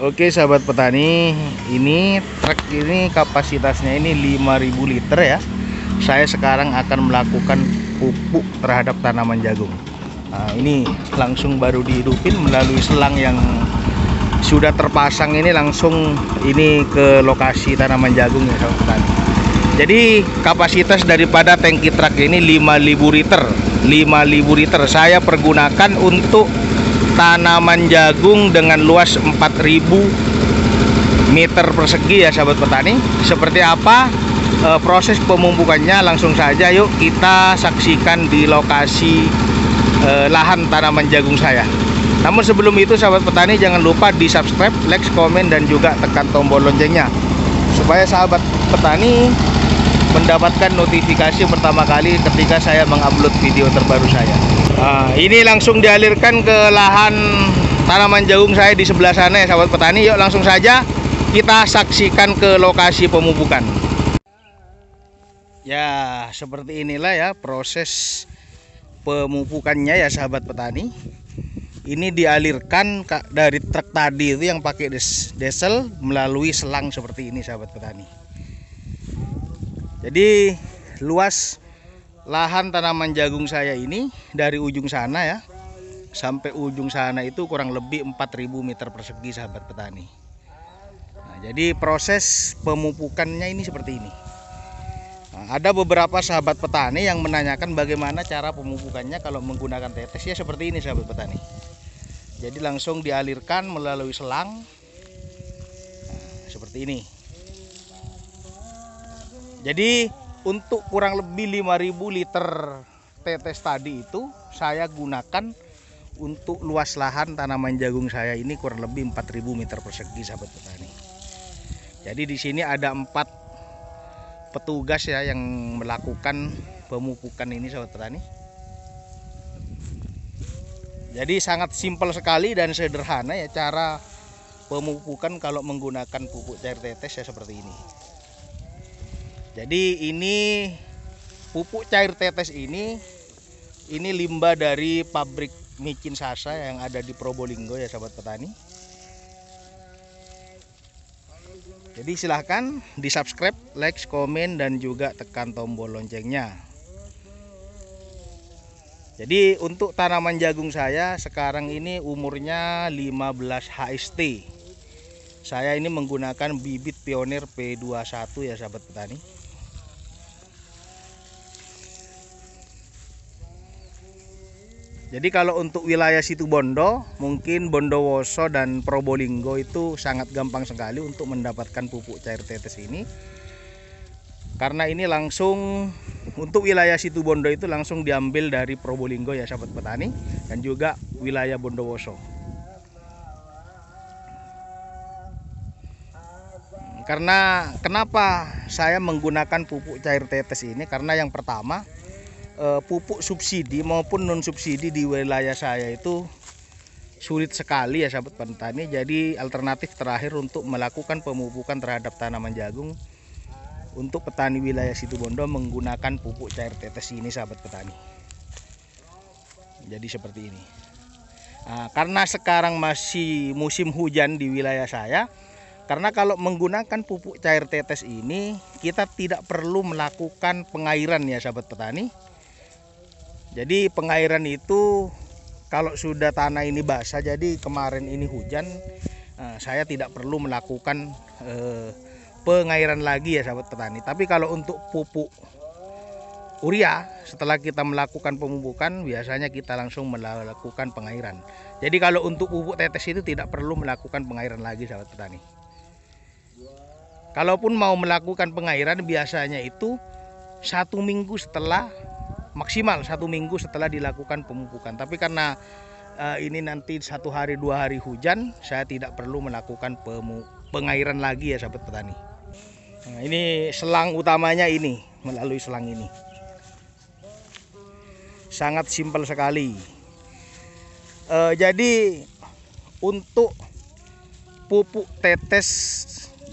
Oke sahabat petani ini truk ini kapasitasnya ini 5000 liter ya saya sekarang akan melakukan pupuk terhadap tanaman jagung nah, ini langsung baru dihidupin melalui selang yang sudah terpasang ini langsung ini ke lokasi tanaman jagung ya sahabat petani jadi kapasitas daripada tangki truk ini 5000 liter 5000 liter saya pergunakan untuk tanaman jagung dengan luas 4000 meter persegi ya sahabat petani seperti apa e, proses pemumpukannya langsung saja yuk kita saksikan di lokasi e, lahan tanaman jagung saya namun sebelum itu sahabat petani jangan lupa di subscribe like, komen dan juga tekan tombol loncengnya supaya sahabat petani mendapatkan notifikasi pertama kali ketika saya mengupload video terbaru saya Nah, ini langsung dialirkan ke lahan tanaman jagung saya di sebelah sana ya sahabat petani. Yuk langsung saja kita saksikan ke lokasi pemupukan. Ya, seperti inilah ya proses pemupukannya ya sahabat petani. Ini dialirkan dari truk tadi itu yang pakai des desel melalui selang seperti ini sahabat petani. Jadi luas lahan tanaman jagung saya ini dari ujung sana ya sampai ujung sana itu kurang lebih 4000 meter persegi sahabat petani nah, jadi proses pemupukannya ini seperti ini nah, ada beberapa sahabat petani yang menanyakan bagaimana cara pemupukannya kalau menggunakan tetes ya seperti ini sahabat petani jadi langsung dialirkan melalui selang nah, seperti ini jadi untuk kurang lebih 5000 liter tetes tadi itu saya gunakan untuk luas lahan tanaman jagung saya ini kurang lebih 4000 meter persegi sahabat petani jadi di sini ada empat petugas ya yang melakukan pemupukan ini sahabat petani jadi sangat simpel sekali dan sederhana ya cara pemupukan kalau menggunakan pupuk cair tetes ya seperti ini jadi ini pupuk cair tetes ini ini limbah dari pabrik micin sasa yang ada di Probolinggo ya sahabat petani jadi silahkan di subscribe like komen dan juga tekan tombol loncengnya jadi untuk tanaman jagung saya sekarang ini umurnya 15 HST saya ini menggunakan bibit pionir P21 ya sahabat petani Jadi kalau untuk wilayah situ Bondo, mungkin Bondowoso dan Probolinggo itu sangat gampang sekali untuk mendapatkan pupuk cair tetes ini. Karena ini langsung untuk wilayah situ Bondo itu langsung diambil dari Probolinggo ya sahabat petani dan juga wilayah Bondowoso. Karena kenapa saya menggunakan pupuk cair tetes ini? Karena yang pertama, Eh, pupuk subsidi maupun non subsidi di wilayah saya itu sulit sekali ya sahabat petani. Jadi alternatif terakhir untuk melakukan pemupukan terhadap tanaman jagung untuk petani wilayah Situbondo menggunakan pupuk cair tetes ini sahabat petani. Jadi seperti ini. Nah, karena sekarang masih musim hujan di wilayah saya, karena kalau menggunakan pupuk cair tetes ini, kita tidak perlu melakukan pengairan ya sahabat petani. Jadi pengairan itu kalau sudah tanah ini basah jadi kemarin ini hujan eh, saya tidak perlu melakukan eh, pengairan lagi ya sahabat petani. Tapi kalau untuk pupuk urea setelah kita melakukan pemupukan biasanya kita langsung melakukan pengairan. Jadi kalau untuk pupuk tetes itu tidak perlu melakukan pengairan lagi sahabat petani. Kalaupun mau melakukan pengairan biasanya itu satu minggu setelah maksimal satu minggu setelah dilakukan pemupukan. Tapi karena uh, ini nanti satu hari dua hari hujan, saya tidak perlu melakukan pengairan lagi ya sahabat petani. Nah, ini selang utamanya ini melalui selang ini. Sangat simpel sekali. Uh, jadi untuk pupuk tetes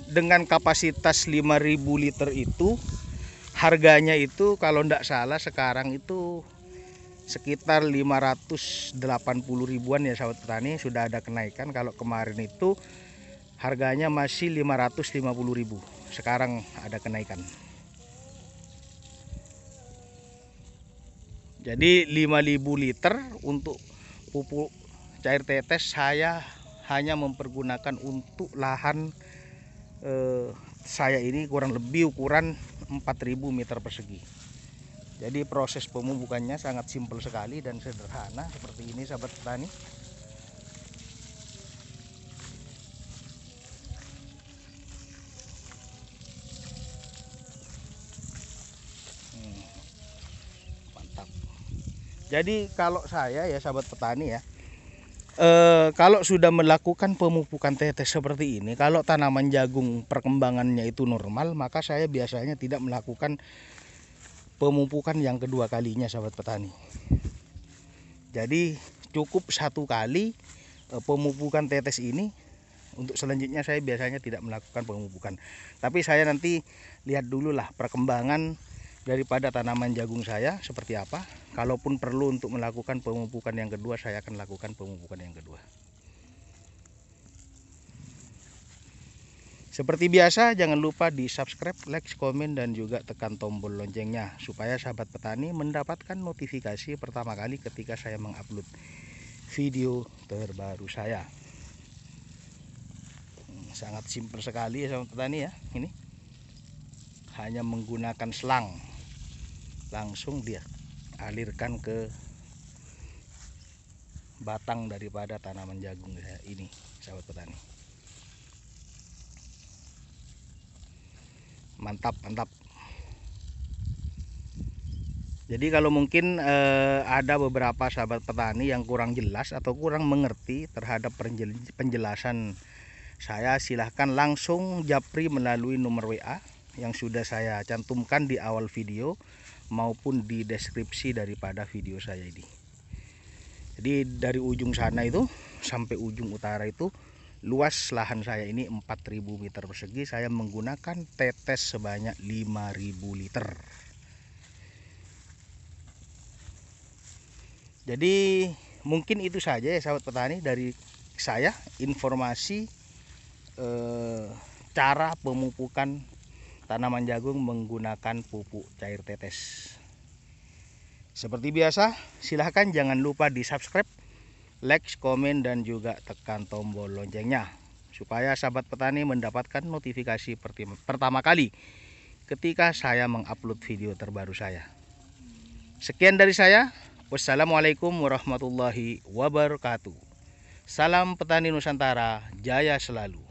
dengan kapasitas 5000 liter itu harganya itu kalau tidak salah sekarang itu sekitar 580 ribuan ya sahabat petani sudah ada kenaikan kalau kemarin itu harganya masih 550 ribu sekarang ada kenaikan jadi 5000 liter untuk pupuk cair tetes saya hanya mempergunakan untuk lahan eh, saya ini kurang lebih ukuran 4000 meter persegi jadi proses pemubukannya sangat simpel sekali dan sederhana seperti ini sahabat petani hmm, mantap jadi kalau saya ya sahabat petani ya eh, kalau sudah melakukan pemupukan tetes seperti ini, kalau tanaman jagung perkembangannya itu normal, maka saya biasanya tidak melakukan pemupukan yang kedua kalinya, sahabat petani. Jadi cukup satu kali eh, pemupukan tetes ini. Untuk selanjutnya saya biasanya tidak melakukan pemupukan. Tapi saya nanti lihat dulu lah perkembangan daripada tanaman jagung saya seperti apa kalaupun perlu untuk melakukan pemupukan yang kedua saya akan lakukan pemupukan yang kedua seperti biasa jangan lupa di subscribe like komen dan juga tekan tombol loncengnya supaya sahabat petani mendapatkan notifikasi pertama kali ketika saya mengupload video terbaru saya hmm, sangat simpel sekali ya sahabat petani ya ini hanya menggunakan selang langsung dia alirkan ke batang daripada tanaman jagung ya, ini sahabat petani mantap mantap jadi kalau mungkin eh, ada beberapa sahabat petani yang kurang jelas atau kurang mengerti terhadap penjelasan saya silahkan langsung japri melalui nomor WA yang sudah saya cantumkan di awal video maupun di deskripsi daripada video saya ini jadi dari ujung sana itu sampai ujung utara itu luas lahan saya ini 4000 meter persegi saya menggunakan tetes sebanyak 5000 liter jadi mungkin itu saja ya sahabat petani dari saya informasi eh, cara pemupukan tanaman jagung menggunakan pupuk cair tetes. Seperti biasa, silahkan jangan lupa di subscribe, like, komen, dan juga tekan tombol loncengnya. Supaya sahabat petani mendapatkan notifikasi pertama kali ketika saya mengupload video terbaru saya. Sekian dari saya, wassalamualaikum warahmatullahi wabarakatuh. Salam petani Nusantara, jaya selalu.